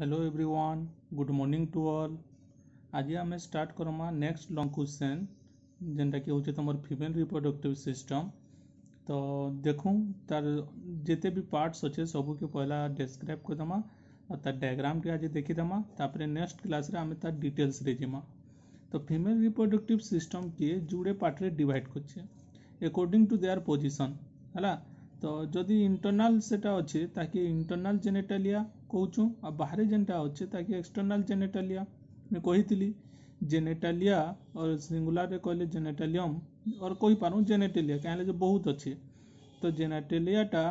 Hello everyone good morning to all आज आम start करमा नेक्स्ट लंग क्वेश्चन जेनटा कि हूँ तुम फिमेल रिप्रोडक्टिव सिस्टम तो देखूँ तार जिते भी पार्टस अच्छे सबुके पहला डेस्क्राइब करदमा और तार डायग्राम के आज देखीदमा तापर नेक्स्ट क्लास रे आम तार डिटेल्स रे जिमा तो फिमेल रिप्रोडक्टिव सिस्टम के जुड़े पार्ट रे डिवाइड करछे अकॉर्डिंग टू देयर पोजीशन है तो जदि इंटरनाल से अच्छे ताकि इंटरनाल जेनेटालिया कौचु आ बाहर जेनटा अच्छे ताकि एक्सटर्नाल जेनेटालिया मैं कही जेनेटालिया और सिंगुलारे कहले जेनेटालियम और कही पार जेनेटेलिया कहले जो बहुत अच्छे तो जेनेटेलियाटा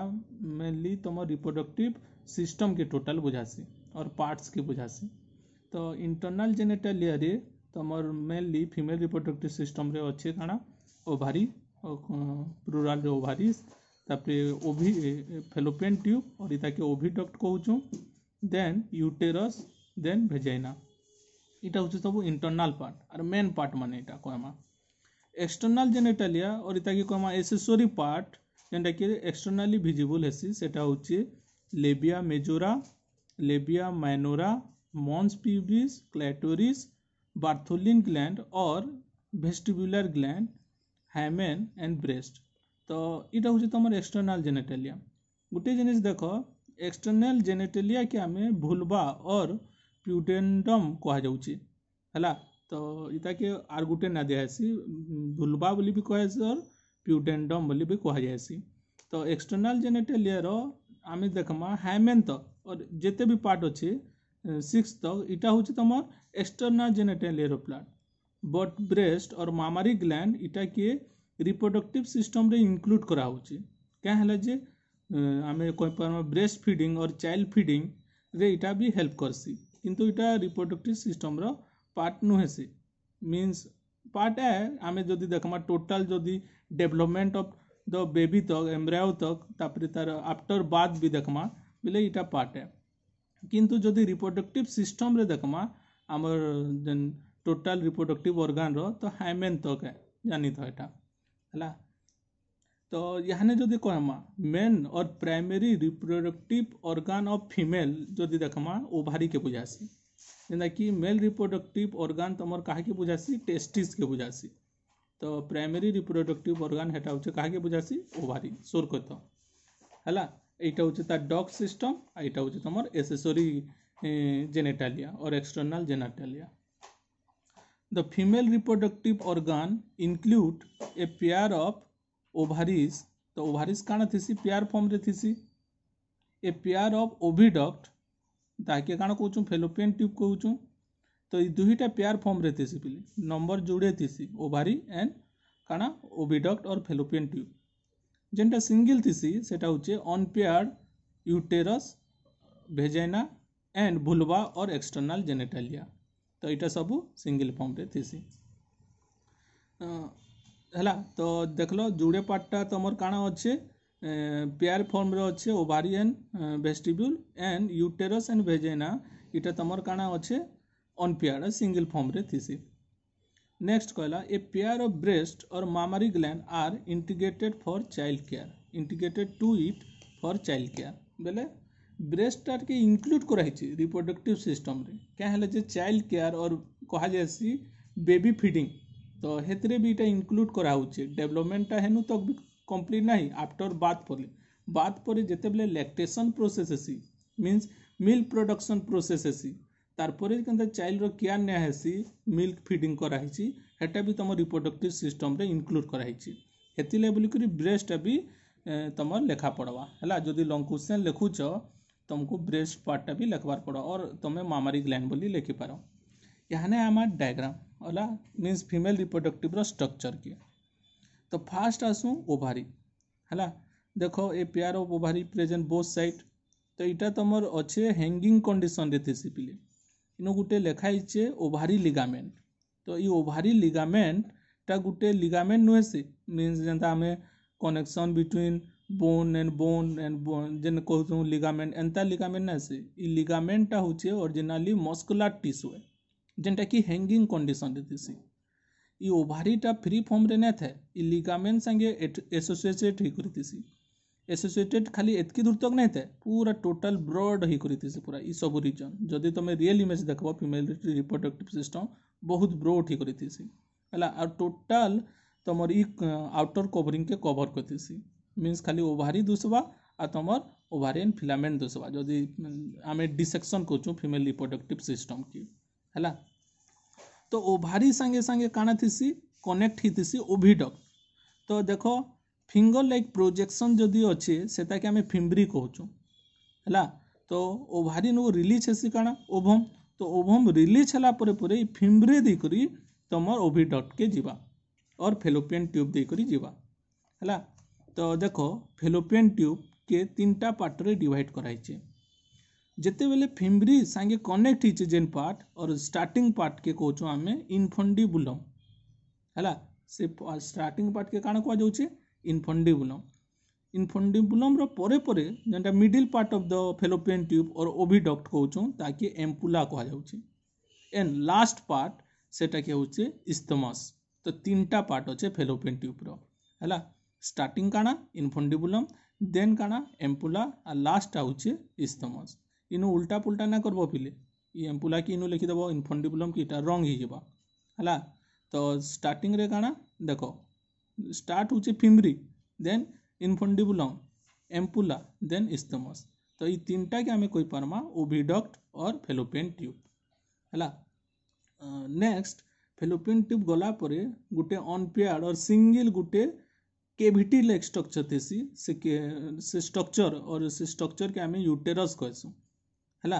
मेनली तुम रिप्रोडक्टिव सिस्टम के टोटल बुझासी और पार्ट्स के बुझासी तो इंटरनाल जेनेटालिया तुम मेनली फिमेल रिप्रोडक्टिव सिस्टम अच्छे काना ओभारी रूराल ओभारी तापर ओभि फेलोपियन ट्यूब और इटा के ओभिडक्ट कौचु देन यूटेरस देन भेजाइना इटा हूँ सब इंटरनाल पार्ट आर मेन पार्ट मान या कहमा एक्सटर्नाल जेनेटालिया और इटा के कहमा एसेसोरी पार्ट जेनटा कि एक्सटर्नाली भिजिबुल हेसी से labia majora labia minora mons pubis clitoris Bartholin gland और vestibular gland hymen and breast ତ ଇଟା ହେଉଛି ତମର ଏକ୍ସଟର୍ନାଲ୍ ଜେନେଟାଲିଆ ଗୋଟେ ଜିନିଷ ଦେଖ ଏକ୍ସଟର୍ନାଲ୍ ଜେନେଟାଲିଆକେ ଆମେ ଭୁଲ୍ବା ଅର୍ ପ୍ୟୁଟେଣ୍ଡମ୍ କୁହାଯାଉଛି ହେଲା ତ ଇତାକେ ଆର୍ ଗୁଟେ ନା ଦିଆହେସି ଭୁଲ୍ବା ବୋଲି ବି କୁହାହେସି ଅର୍ ପ୍ୟୁଟେଣ୍ଡମ୍ ବୋଲି ବି କୁହାଯାଏସି ତ ଏକ୍ସଟର୍ନାଲ୍ ଜେନେଟାଲିଆର ଆମେ ଦେଖ୍ମା ହାଇମେନ୍ ତକ୍ ଅର୍ ଯେତେ ବି ପାର୍ଟ୍ ଅଛେ ସିକ୍ସ ତକ୍ ଇଟା ହେଉଛି ତମର୍ ଏକ୍ସଟର୍ନାଲ୍ ଜେନେଟାଲିଆର ପ୍ଲାଟ୍ but breast or mammary gland ଇଟାକେ ରିପ୍ରଡ଼କ୍ଟିଭ୍ ସିଷ୍ଟମ୍ରେ ଇନକ୍ଲୁଡ଼୍ କରାହେଉଛି କାଁ ହେଲା ଯେ ଆମେ କହିପାର୍ମା ବ୍ରେଷ୍ଟ ଫିଡ଼ିଂ ଅର୍ ଚାଇଲ୍ଡ ଫିଡ଼ିଂରେ ଇଟା ବି ହେଲ୍ପ କର୍ସି କିନ୍ତୁ ଇଟା ରିପ୍ରଡ଼କ୍ଟିଭ୍ ସିଷ୍ଟମ୍ର ପାର୍ଟ ନୁହେଁ ସେ ମିନ୍ସ ପାର୍ଟ ଏ ଆମେ ଯଦି ଦେଖ୍ମା ଟୋଟାଲ୍ ଯଦି ଡେଭଲପମେଣ୍ଟ ଅଫ୍ ଦ ବେବି ତକ୍ ଏମ୍ବ୍ରାଓ ତକ୍ ତାପରେ ତାର ଆଫ୍ଟର୍ ବାଥ୍ ବି ଦେଖ୍ମା ବେଲେ ଇଟା ପାର୍ଟ ଏ କିନ୍ତୁ ଯଦି ରିପ୍ରଡ଼କ୍ଟିଭ୍ ସିଷ୍ଟମ୍ରେ ଦେଖ୍ମା ଆମର୍ ଯେନ୍ ଟୋଟାଲ୍ ରିପ୍ରଡ଼କ୍ଟିଭ୍ ଅର୍ଗାନ୍ର ତ ହାଇମେନ୍ ତକ୍ ଏ ଜାନିଥ ଇଟା ಅಲ್ಲ तो यहाँ ने जो देखो मेन और primary reproductive organ of female जो देखमा ओभारी के बुझासी जेना कि मेल रिप्रोडक्टिव ऑर्गान तुम कह कहा बुझासी टेस्टिस के बुझासी तो प्राइमरी रिप्रोडक्टिव ऑर्गान हेटा हूँ कहा बुझासी ओभारी सोर कथ तो। है यहाँ हूँ तार डग सिस्टम यहाँ हूँ तुम एसेसरी जेनेटालिया और external genitalia The female reproductive organ include a pair of ovaries. The ovaries कण थी pair form रे थी ए पेयर अफ ओविडक्ट ताके कण कौ फेलोपियन ट्यूब कहूँ तो ये दुईटा पेयर फॉर्म रे थी पिले नंबर जोड़े थी ओभारी एंड कण ओविडक्ट और फेलोपियन ट्यूब जेनटा सिंगल थी सेटा हूँ unpaired uterus vagina and vulva और एक्सटर्नाल जेनेटालिया ତ ଏଇଟା ସବୁ ସିଙ୍ଗିଲ୍ ଫର୍ମରେ ଥିସି ହେଲା ତ ଦେଖଲ ଯୁଡ଼େ ପାର୍ଟଟା ତମର କାଣା ଅଛେ ପେୟାର ଫର୍ମରେ ଅଛେ ovarian vestibule and uterus and vagina ଇଟା ତମର କାଣା ଅଛେ ଅନପେୟାର୍ଡ ସିଙ୍ଗିଲ୍ ଫର୍ମରେ ଥିସି ନେକ୍ସଟ କହିଲା a pair of breast or mammary gland are integrated for child care integrated to it for child care ବେଲେ ବ୍ରେଷ୍ଟଟାକେ ଇନକ୍ଲୁଡ଼ କରାହେଇଛି ରିପ୍ରଡ଼କ୍ଟିଭ୍ ସିଷ୍ଟମ୍ରେ କାଁ ହେଲେ ଯେ ଚାଇଲ୍ଡ କେୟାର୍ ଅର୍ କୁହାଯାଏସି ବେବି ଫିଡ଼ିଂ ତ ହେଥିରେ ବି ଇଟା ଇନକ୍ଲୁଡ଼ କରାହେଉଛେ ଡେଭଲପମେଣ୍ଟଟା ହେନୁ ତ କମ୍ପ୍ଲିଟ୍ ନାହିଁ ଆଫ୍ଟର୍ ବାଥ୍ ପରେ ବାଥ୍ ପରେ ଯେତେବେଳେ ଲାକ୍ଟେସନ୍ ପ୍ରୋସେସ୍ ହେସି ମିନ୍ସ ମିଲ୍କ ପ୍ରଡ଼କ୍ସନ୍ ପ୍ରୋସେସ୍ ହେସି ତାର୍ପରେ କେନ୍ତା ଚାଇଲ୍ଡର କେୟାର୍ ନିଆ ହେସି ମିଲ୍କ ଫିଡ଼ିଂ କରାହେଇଛି ହେଟା ବି ତମ ରିପ୍ରଡ଼କ୍ଟିଭ୍ ସିଷ୍ଟମ୍ରେ ଇନକ୍ଲୁଡ଼ କରାହେଇଛି ହେଥିଲାଗି ବୋଲିକରି ବ୍ରେଷ୍ଟଟା ବି ତମର ଲେଖା ପଡ଼ବା ହେଲା ଯଦି ଲଙ୍ଗ୍ କୋଶ୍ଚେନ୍ ଲେଖୁଛ तुमको ब्रेस्ट पार्टा भी लखबार पड़ो और तुम्हें मामारी ग्लैंड बोली लेखि पारो यहाँ आम डायग्राम ओला मीन्स फिमेल रिप्रोडक्टिव स्ट्रक्चर किए तो फास्ट आसू ओभारी है देख a pair of ovary present both side तो यहाँ तुम अच्छे हैंगिंग कंडीशन रे थी पिले इन गोटे लेखाईचे ओभारी लिगामेंट तो ये ओभारी लिगामेंटटा गोटे लिगामेंट नुहे से मीन्स जेनता आम connection between bone and bone and bone ଯେନ୍ କହୁଛୁଁ ଲିଗାମେଣ୍ଟ୍ ଏନ୍ତା ଲିଗାମେଣ୍ଟ୍ ନାଇଁ ସେ ଇ ଲିଗାମେଣ୍ଟ୍ଟା ହଉଛେ ଅର୍ଜିନାଲି ମସ୍କୁଲାର୍ ଟିସୁ ଏ ଯେନ୍ଟାକି ହ୍ୟାଙ୍ଗିଙ୍ଗ୍ କଣ୍ଡିସନ୍ରେ ଥିସି ଇ ଓଭାରିଟା ଫ୍ରି ଫର୍ମ୍ରେ ନାଇଁ ଥାଏ ଇ ଲିଗାମେଣ୍ଟ୍ ସାଙ୍ଗେ ଏସୋସିଏଟେଡ଼୍ ହେଇକରି ଥିସି ଏସୋସିଏଟେଡ଼୍ ଖାଲି ଏତ୍କି ଦୂର ତକ୍ ନାଇଁ ଥାଏ ପୁରା ଟୋଟାଲ୍ ବ୍ରଡ୍ ହେଇକରି ଥିସି ପୁରା ଇ ସବୁ ରିଜନ୍ ଯଦି ତମେ ରିଏଲ୍ ଇମେଜ୍ ଦେଖ୍ବ ଫିମେଲ୍ ରିପ୍ରଡକ୍ଟିଭ୍ ସିଷ୍ଟମ୍ ବହୁତ ବ୍ରଡ୍ ହେଇକରି ଥିସି ହେଲା ଆଉ ଟୋଟାଲ୍ ତମର୍ ଇ ଆଉଟର୍ କଭରିଂକେ କଭର୍ କରିଥିସି मीन्स खाली ओभारी दुसवा आ तुम ओभारियन फिलामेंट दुसवा जदि आम डिसेक्शन कर फिमेल रिप्रोडक्टिव सिस्टम की है तो ओभारी सांगे सांगे काना थी कनेक्ट थीसी ओभिडक्ट तो देख फिंगर लाइक प्रोजेक्शन जदि अच्छे से आम फिम्ब्री कहचु है तो ओभारी नु रिलीज हेसी कण ओभम तो ओभम रिलीज है फिम्री देकर तुम ओभीडक् के जीवा और फेलोपियन ट्यूब देकर जीवा है तो देख फेलोपियन ट्यूब के तीन टा पार्ट रे डिवाइड कराई छे जते बेले फिम्ब्री संगे कनेक्ट हिचे जेन पार्ट और स्टार्टिंग पार्ट के कोचो आमे इनफंडिबुलम है से स्टार्ट पार्ट के काण कौन जाउ छे इनफंडिबुलम इनफंडिबुलम रो परे middle part of the fallopian tube और ओभीडक्ट कोचो ताकि एम्पुला कह जाउ एंड लास्ट पार्ट सेटा के तो होचे इस्थमस तो तीन टा पार्ट अच्छे फेलोपियन ट्यूब्र है स्टार्टिंग काणा इनफंडिबुलम देन काणा एम्पुला आर लास्ट आउचे इस्तमस ଇନୁ ଉଲ୍ଟା ପୁଲ୍ଟା ନା କରବ ପିଲେ ଇ ଏମ୍ପୁଲା କି ଇନୁ ଲେଖିଦେବ ଇନଫଣ୍ଡିବୁଲମ୍ କି ଇଟା ରଙ୍ଗ ହେଇଯିବା ହେଲା ତ ଷ୍ଟାର୍ଟିଂରେ କାଣା ଦେଖ ଷ୍ଟାର୍ଟ ହଉଛେ ଫିମ୍ରି ଦେନ୍ ଇନଫଣ୍ଡିବୁଲମ୍ ଏମ୍ପୁଲା ଦେନ୍ ଇସ୍ତମସ୍ ତ ଇ ତିନିଟାକେ ଆମେ କହିପାର୍ମା ଓଭିଡକ୍ଟ ଅର୍ ଫେଲୋପେନ୍ ଟ୍ୟୁବ୍ ହେଲା ନେକ୍ସଟ ଫେଲୋପେନ୍ ଟ୍ୟୁବ୍ ଗଲା ପରେ ଗୋଟେ ଅନପେୟାର୍ଡ଼ ଅର୍ ସିଙ୍ଗିଲ୍ ଗୋଟେ केभीटी लाइक स्ट्रक्चर थे से स्ट्रक्चर और से स्ट्रक्चर के आम युटेरस कहसू है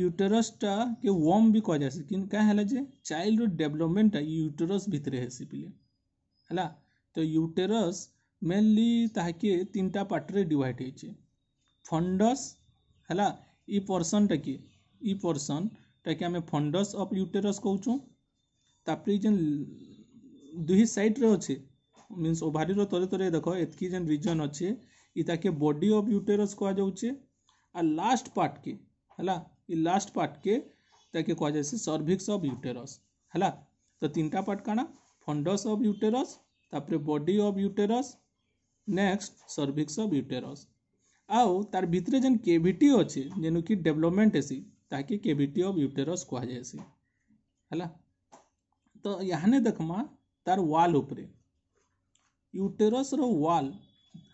युटेरसटा के वम भी कह जाए कि क्या है चाइल्ड डेभलपमेंटा युटेरस भितरे हेसी पिले है तो युटेरस मेनली ताकि तीन टा पार्ट्रे डिवाइड हो फंडस है इ पर्सन टा किए इ पर्सन टा कि आम फंडस अफ युटेरस कौचू तापर जेन दुई सैड्रे अच्छे मीनस ओभारीर तले तले देख एतकी जेन रिजन अच्छे इटा के बॉडी ऑफ यूटेरस कह आ लास्ट पार्ट के हला लास्ट पार्ट के ताके कह जाए सर्भिक्स अफ युटेरस है तो तीन टा पार्ट कण fundus of uterus body of uterus next cervix of uterus आउ तार भितर जेन केविटी अच्छे जेनु कि डेभलपमेंट हैसी ताकि केविटी अफ यूटेरस कह जाएसी है तो यहाँ देखमा तार वाल उपरे ୟୁଟେରସ୍ର ୱାଲ୍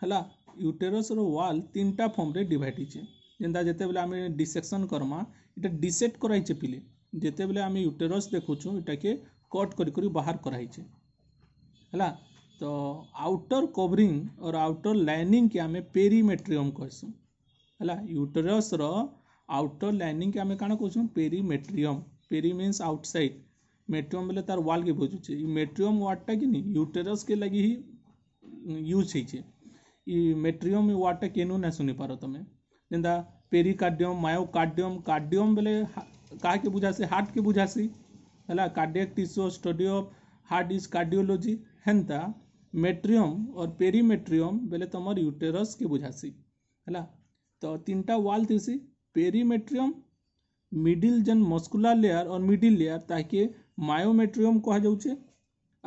ହେଲା ୟୁଟେରସ୍ର ୱାଲ୍ ତିନିଟା ଫର୍ମରେ ଡିଭାଇଡ୍ ହେଇଛେ ଯେନ୍ତା ଯେତେବେଲେ ଆମେ ଡିସେକ୍ସନ୍ କର୍ମା ଇଟା ଡିସେକ୍ଟ କରାହେଇଛେ ପିଲେ ଯେତେବେଲେ ଆମେ ୟୁଟେରସ୍ ଦେଖୁଛୁଁ ଇଟାକେ କଟ୍ କରି କରି ବାହାର କରାହେଇଛେ ହେଲା ତ ଆଉଟର୍ କଭରିଂ ଅର୍ ଆଉଟର୍ ଲାଇନିଂକେ ଆମେ ପେରିମେଟ୍ରିୟମ୍ କହେସୁଁ ହେଲା ୟୁଟେରସ୍ର ଆଉଟର୍ ଲାଇନିଂକେ ଆମେ କାଣା କହୁଛୁଁ ପେରିମେଟ୍ରିୟମ୍ ପେରି ମିନ୍ସ ଆଉଟସାଇଡ଼୍ ମେଟ୍ରିୟମ୍ ବେଲେ ତାର୍ ୱାଲ୍କେ ବୁଝୁଛେ ଇ ମେଟ୍ରିୟମ୍ ୱାର୍ଡ଼ଟା କି ନି ୟୁଟେରସ୍କେ ଲାଗି ହିଁ यूज हो मेट्रियम वार्डटे के सुनी पार तुम जेनता पेरिकार्डियम मायोकार्डियम कार्डियम बोले क्या बुझासी हार्ट के बुझासी है cardiac tissue study of heart is cardiology हेन्ता मेट्रियम और पेरी पेरीमेट्रियम बोले तुम यूटेरस के बुझासी है तो तीन टा वाल थीसी पेरीमेट्रियम मिडिल जेन मस्कुलर लेयर और मिडिल लेयर ताकि मायोमेट्रियम कह जाऊे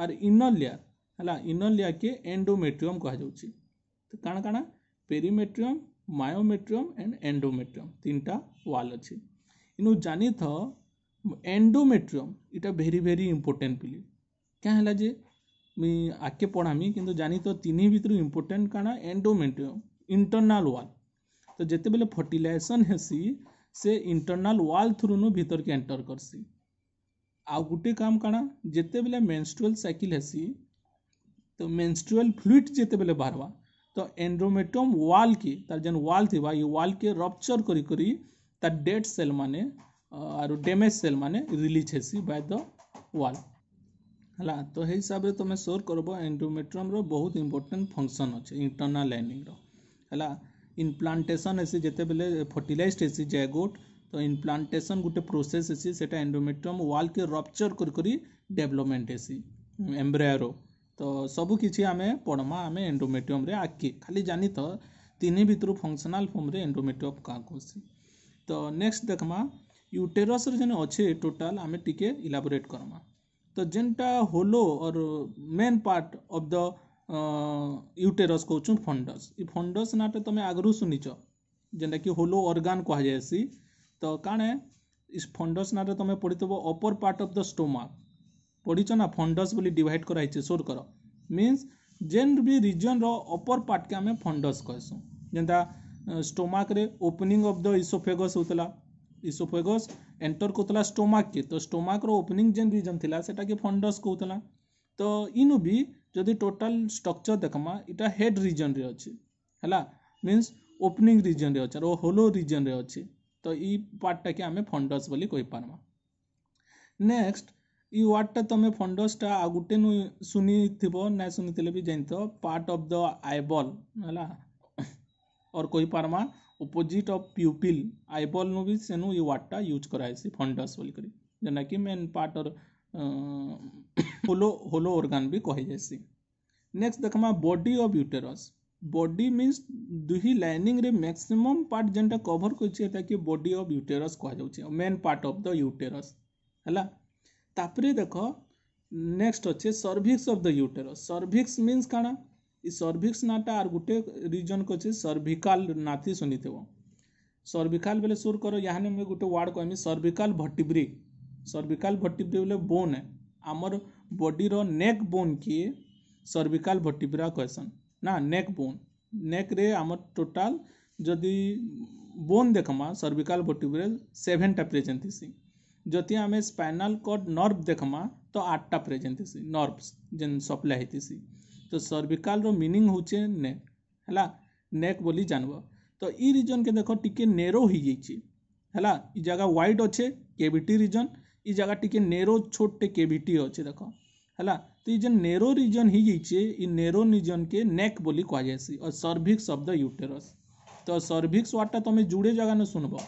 आर इनर लेयर ହେଲା ଇନର୍ ଲେୟାର୍କେ ଏଣ୍ଡୋମେଟ୍ରିୟମ୍ କୁହାଯାଉଛି ତ କାଣା କାଣା ପେରିମେଟ୍ରିୟମ୍ ମାୟୋମେଟ୍ରିୟମ୍ ଆଣ୍ଡ ଏଣ୍ଡୋମେଟ୍ରିୟମ୍ ତିନିଟା ୱାଲ୍ ଅଛି ଇନୁ ଜାନିଥ ଏଣ୍ଡୋମେଟ୍ରିୟମ୍ ଇଟା ଭେରି ଭେରି ଇମ୍ପୋର୍ଟାଣ୍ଟ ବୋଲି କାଁ ହେଲା ଯେ ମୁଇଁ ଆଗ୍କେ ପଢ଼ାମି କିନ୍ତୁ ଜାନିଥ ତିନି ଭିତରୁ ଇମ୍ପୋର୍ଟାଣ୍ଟ କାଣା ଏଣ୍ଡୋମେଟ୍ରିୟମ୍ ଇଣ୍ଟର୍ନାଲ୍ ୱାଲ୍ ତ ଯେତେବେଲେ ଫର୍ଟିଲାଇସନ୍ ହେସି ସେ ଇଣ୍ଟର୍ନାଲ୍ ୱାଲ୍ ଥ୍ରୁନୁ ଭିତରକେ ଏଣ୍ଟର୍ କର୍ସି ଆଉ ଗୋଟେ କାମ୍ କାଣା ଯେତେବେଲେ ମେନ୍ଷ୍ଟ୍ରୁଆଲ୍ ସାଇକେଲ୍ ହେସି तो मेन्स्ट्रुआल फ्लुइड जिते बेले बाहर वा, तो एंड्रोमेट्रोम वाल के तार जन वाल थी वा, ये वाल के रपच्चर करी करी तार डेड सेल माने आरो डैमेज सेल माने रिलीज हेसी बाय द वाल हला तो हे हिसाब रे तमे तो सोर करबो एंड्रोमेट्रम रो बहुत इंपोर्टेंट फंक्शन अछे इंटरनल लाइनिंग रो हला इम्प्लांटेशन हेसी जते बेले फर्टिलाइज्ड हेसी जायगोट तो इम्प्लांटेशन गुटे प्रोसेस हेसी सेटा एंड्रोमेट्रोम वाल के रपच्चर करी करी डेवलपमेंट हेसी एम्ब्रियो तो सब किसी आम पढ़मा आम एंडोमेट्रियम आके खाली जानी तो तीन भितर फंक्शनाल फर्म एंडोमेट्रियम का कहसी तो नेक्स्ट देखमा यूटेरस जेन अच्छे टोटाल आम टे इलाबोरेट करमा तो जेनटा होलो और main part of the uterus कौचु फंडस य फंडस नाटे तुम आगु शुनीच जेनटा कि होलो अर्गान कहा जाएसी तो कणे फंडस नाटे तुम पढ़ी थो upper part of the stomach পড়িছ না ফন্ডস বলে ডিভাইড করা হয়েছে সোর কর মিন্স ଯେନ୍ ବି ରିଜନ୍ର ଅପର୍ ପାର୍ଟକେ ଆମେ ଫଣ୍ଡସ୍ କହେସୁଁ ଯେନ୍ତା ଷ୍ଟୋମାକ୍ରେ ଓପନିଂ ଅଫ୍ ଦ ଇସୋଫେଗସ୍ ହେଉଥିଲା ଇସୋଫେଗସ୍ ଏଣ୍ଟର୍ କରୁଥିଲା ଷ୍ଟୋମାକ୍କେ ତ ଷ୍ଟୋମାକ୍ର ଓପନିଂ ଯେନ୍ ରିଜନ୍ ଥିଲା ସେଟାକେ ଫଣ୍ଡସ୍ କହୁଥିଲା ତ ଇନୁ ବି ଯଦି ଟୋଟାଲ୍ ଷ୍ଟ୍ରକ୍ଚର୍ ଦେଖ୍ମା ଇଟା ହେଡ୍ ରିଜନ୍ରେ ଅଛେ ହେଲା ମିନ୍ସ ଓପନିଂ ରିଜନ୍ରେ ଅଛେ ଆର୍ ହୋଲୋ ରିଜନ୍ରେ ଅଛେ ତ ଇ ପାର୍ଟଟାକେ ଆମେ ଫଣ୍ଡସ୍ ବୋଲି କହିପାର୍ମା ନେକ୍ସଟ୍ ଇ ୱାର୍ଡ଼ଟା ତୁମେ ଫଣ୍ଡସଟା ଆଉ ଗୋଟେ ନୁ ଶୁନିଥିବ ନାଇଁ ଶୁନିଥିଲେ ବି ଜାଣିଥିବ ପାର୍ଟ ଅଫ୍ ଦ ଆଇବଲ୍ ହେଲା ଅର୍ କହିପାର୍ମା ଅପୋଜିଟ୍ ଅଫ୍ ପ୍ୟୁପିଲ୍ ଆଇବଲ୍ ନୁ ବି ସେନୁ ଇ ୱାର୍ଡ଼ଟା ୟୁଜ୍ କରାହେସି ଫଣ୍ଡସ୍ ବୋଲିକରି ଯେନ୍ଟାକି main part or hollow hollow organ ବି କହିଯାଏସି ନେକ୍ସଟ ଦେଖ୍ମା body of uterus body means ଦୁଇ ଲାଇନିଂରେ ମ୍ୟାକ୍ସିମମ୍ ପାର୍ଟ ଯେନ୍ଟା କଭର୍ କରିଛି ଏଟାକି ବଡି ଅଫ୍ ୟୁଟେରସ୍ କୁହାଯାଉଛି main part of the uterus ହେଲା तापरे देख नेक्स्ट अच्छे cervix of the uterus cervix mean कण ये सर्भिक्स नाटा आर गोटे रिजन को अच्छे सर्भिकाल नाती सुनी थे सर्भिकाल बोले सुर कर यहाँ मुझे गोटे व्ड कहमी सर्भिकाल भट्टीब्रिक सर्भिकाल भट्टीब्रिक बोले बोन है आमर बडी नेक बोन किए सर्भिकाल भट्टीब्रा कहसन ना नेक बोन नेक रे आमर टोटाल जदि बोन देखमा सर्भिकाल भट्टीब्रे सेभेनटा प्रेजेन्ट थी जदि आम स्पाइनाल कर्ड नर्व देखमा तो आठटा प्रेजेन्ट थी नर्वस जेन सप्लाई तो सर्विकाल रो मीनिंग हूँ नेक हला नेक बोली जानव तो ई रीजन के देख टिके नेरो है जगह व्हाइट अच्छे केविटी रिजन इ जगह टिके नेरो छोटे केविटी अच्छे देख है तो ये नेरो रिजन ही जाइए ये नेरो रीजन के नेक बोली कहा जाएसी और सर्भिक्स अफ द यूटेरस तो सर्भिक्स वार्डटा तुम्हें तो जुड़े जगह ने सुनब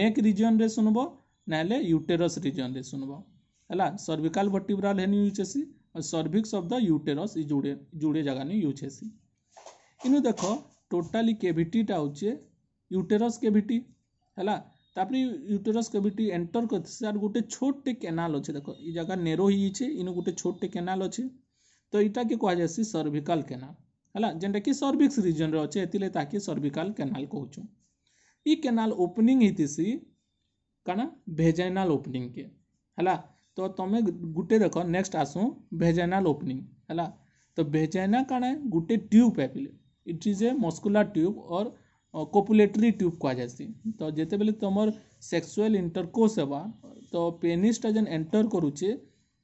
नेक रिजन रे सुनबो ना यूटेरस रिजन शुणब है सर्विकाल वर्टिब्राल हेन यूज हेसी और अफ द यूटेरस जोड़े जोड़े जगह नहीं यूज हेसी इन देख टोटाली केविटीटा हो यूटेरस केविटी है तापर यूटेरस केविटी एंटर कर सार गोटे छोटे केनाल अच्छे देख ये जगह नेरो इन गोटे छोटे केनाल अच्छे तो यहाँ के कहुए सर्भिकाल केनाल है जेनटा कि सर्भिक्स रिजन रे अच्छे एथिले ताके सर्भिकाल केनाल कहूँ ये केनाल ओपनिंग होतीसी କାଣା ଭେଜାଇନାଲ୍ ଓପନିଂକେ ହେଲା ତ ତମେ ଗୁଟେ ଦେଖ ନେକ୍ସଟ୍ ଆସୁଁ ଭେଜାଇନାଲ୍ ଓପନିଂ ହେଲା ତ ଭେଜାଇନା କାଣା ଗୁଟେ ଟ୍ୟୁବ୍ ପାଇଲେ it is a muscular tube or copulatory tube କୁହାଯାଏସି ତ ଯେତେବେଲେ ତମର୍ ସେକ୍ସୁଆଲ୍ ଇଣ୍ଟରକୋର୍ସ ହେବା ତ ପେନିସ୍ଟା ଯେନ୍ ଏଣ୍ଟର୍ କରୁଛେ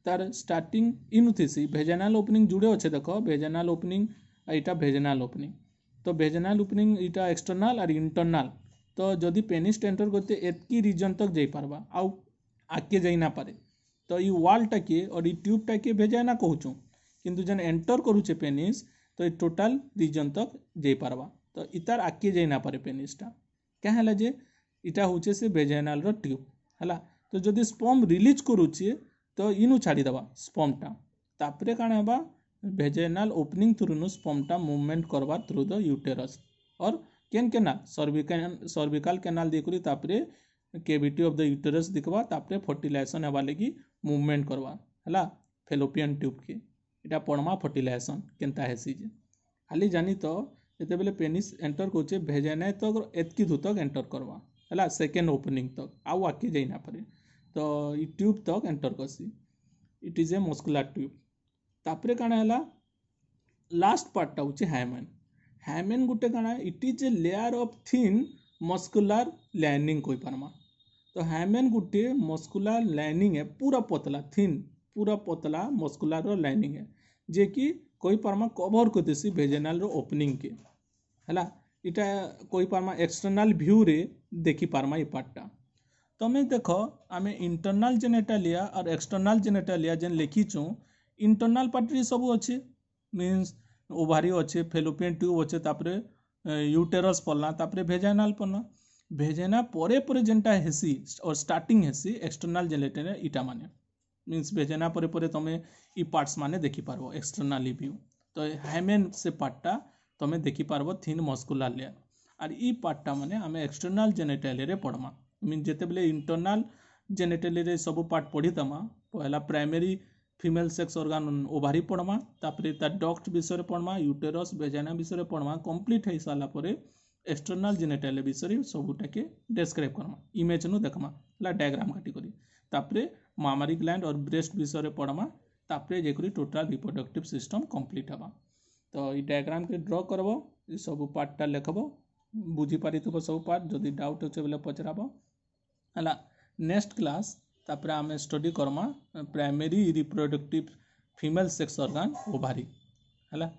ତାର୍ ଷ୍ଟାର୍ଟିଂ ଇନୁ ଥିସି ଭେଜାନାଲ୍ ଓପନିଂ ଯୁଡ଼େ ଅଛେ ଦେଖ ଭେଜାନାଲ୍ ଓପନିଂ ଇଟା ଭେଜାନାଲ୍ ଓପନିଂ ତ ଭେଜାନାଲ୍ ଓପନିଂ ଇଟା ଏକ୍ସଟର୍ନାଲ୍ ଆର୍ ଇଣ୍ଟର୍ନାଲ୍ ତ ଯଦି ପେନିସ୍ ଟେଣ୍ଟର୍ କରିତେ ଏତ୍କି ରିଜନ୍ ତକ୍ ଯାଇପାର୍ବା ଆଉ ଆଗ୍କେ ଯାଇ ନାପାରେ ତ ଇ ୱାଲ୍ଟାକେ ଅର୍ ଇ ଟ୍ୟୁବ୍ଟାକେ ଭେଜାଏନା କହୁଚୁଁ କିନ୍ତୁ ଯେନ୍ ଏଣ୍ଟର୍ କରୁଛେ ପେନିସ୍ ତ ଇ ଟୋଟାଲ୍ ରିଜନ୍ ତକ୍ ଯାଇପାର୍ବା ତ ଇତାର୍ ଆଗ୍କେ ଯାଇ ନାପାରେ ପେନିସ୍ଟା କାଁ ହେଲା ଯେ ଇଟା ହଉଛେ ସେ ଭେଜାଇନାଲ୍ର ଟ୍ୟୁବ୍ ହେଲା ତ ଯଦି ସ୍ପମ୍ ରିଲିଜ୍ କରୁଛେ ତ ଇନୁ ଛାଡ଼ିଦେବା ସ୍ପମ୍ଟା ତାପରେ କାଣା ହେବା ଭେଜାଇନାଲ୍ ଓପନିଂ ଥ୍ରୁନୁ ସ୍ପମ୍ଟା ମୁଭମେଣ୍ଟ କର୍ବା ଥ୍ରୁ ଦ ୟୁଟେରସ୍ ଅର୍ केन केना सर्विका सर्विकाल केनाल देखुरी तापरे केविटी ऑफ द यूटरस दिखवा तापरे फर्टिलाइजेशन हेबा लगी मूवमेंट करवा हला फेलोपियन ट्यूब के एटा पड़मा फर्टिलाइजेशन केनता हेसी जे खाली जानी तो जते बेले पेनिस एंटर कोचे भेजेने तो एतकी धुतक एंटर करवा हला सेकंड ओपनिंग तक आ वाके जाइना परे तो ई ट्यूब तक एंटर करसी it is a muscular tube तापर काना लास्ट पार्ट टा उचे ହ୍ୟାମେନ୍ ଗୋଟେ କାଣା it is a layer of thin muscular lining କହିପାର୍ମା ତ ହ୍ୟାମେନ୍ ଗୋଟେ ମସ୍କୁଲାର୍ ଲାଇନିଂ ଏ ପୁରା ପତଲା ଥିନ୍ ପୁରା ପତଲା ମସ୍କୁଲାର୍ର ଲାଇନିଂ ଏ ଯିଏକି କହିପାର୍ମା କଭର୍ କରିଦେସି ଭେଜେନାଲ୍ର ଓପନିଂକେ ହେଲା ଇଟା କହିପାର୍ମା ଏକ୍ସଟର୍ନାଲ୍ ଭ୍ୟୁରେ ଦେଖିପାର୍ମା ଇ ପାର୍ଟଟା ତମେ ଦେଖ ଆମେ ଇଣ୍ଟର୍ନାଲ୍ ଯେନ୍ ଏଟା ଲିଆ ଆର୍ ଏକ୍ସଟର୍ନାଲ୍ ଯେନ୍ ଏଟା ଲିଆ ଯେନ୍ ଲେଖିଛୁଁ ଇଣ୍ଟର୍ନାଲ୍ ପାର୍ଟରେ ସବୁ ଅଛେ ମିନ୍ସ ओभारी अच्छे फेलोपियन ट्यूब अच्छे यूटेरस पड़ना तापर भेजाइनाल पलना भेजेना पर जेनटा हेसी और स्टार्टिंग हेसी एक्सटर्नाल जेनेटर इटा मान मीन भेजेना पर तुम्हें इ पार्टस मैंने देखिपार एक्सटर्नाली भी तो हेमेन से पार्टा तुम्हें देखिपार थीन मस्कुला लेयर आर इ पार्टा मैंने आम एक्सटर्नाल जेनेटाल पढ़मा मीन जिते बिल इंटरनाल जेनेटाल सब पार्ट पढ़ी दमा पहला primary female sex organ ovary পড়মা তাপরে তার ডক্ট বিষয়ে পড়মা ইউটেরস ভেজাইনা বিষয়ে পড়মা কমপ্লিট হয়ে সারা পরে এক্সটর্নাল জেনেটাল বিষয়ে সবুটাকে ডেসক্রাইব করমা ইমেজ নু দেখমা ହେଲା ଡାୟଗ୍ରାମ୍ କାଟିକରି ତାପରେ ମାମାରି ଗ୍ଲାଣ୍ଡ ଅର୍ ବ୍ରେଷ୍ଟ ବିଷୟରେ ପଢ଼ମା ତାପରେ ଯାଇକରି ଟୋଟାଲ୍ ରିପ୍ରଡ଼କ୍ଟିଭ୍ ସିଷ୍ଟମ୍ କମ୍ପ୍ଲିଟ୍ ହେବା ତ ଏଇ ଡାୟଗ୍ରାମ୍କେ ଡ୍ର କରବ ଏ ସବୁ ପାର୍ଟଟା ଲେଖବ ବୁଝିପାରିଥିବ ସବୁ ପାର୍ଟ ଯଦି ଡାଉଟ୍ ଅଛି ବୋଲେ ପଚରାବ ହେଲା ନେକ୍ସଟ କ୍ଲାସ୍ ତାପରେ ଆମେ ଷ୍ଟଡ଼ି କର୍ମା primary reproductive female sex organ ovary ହେଲା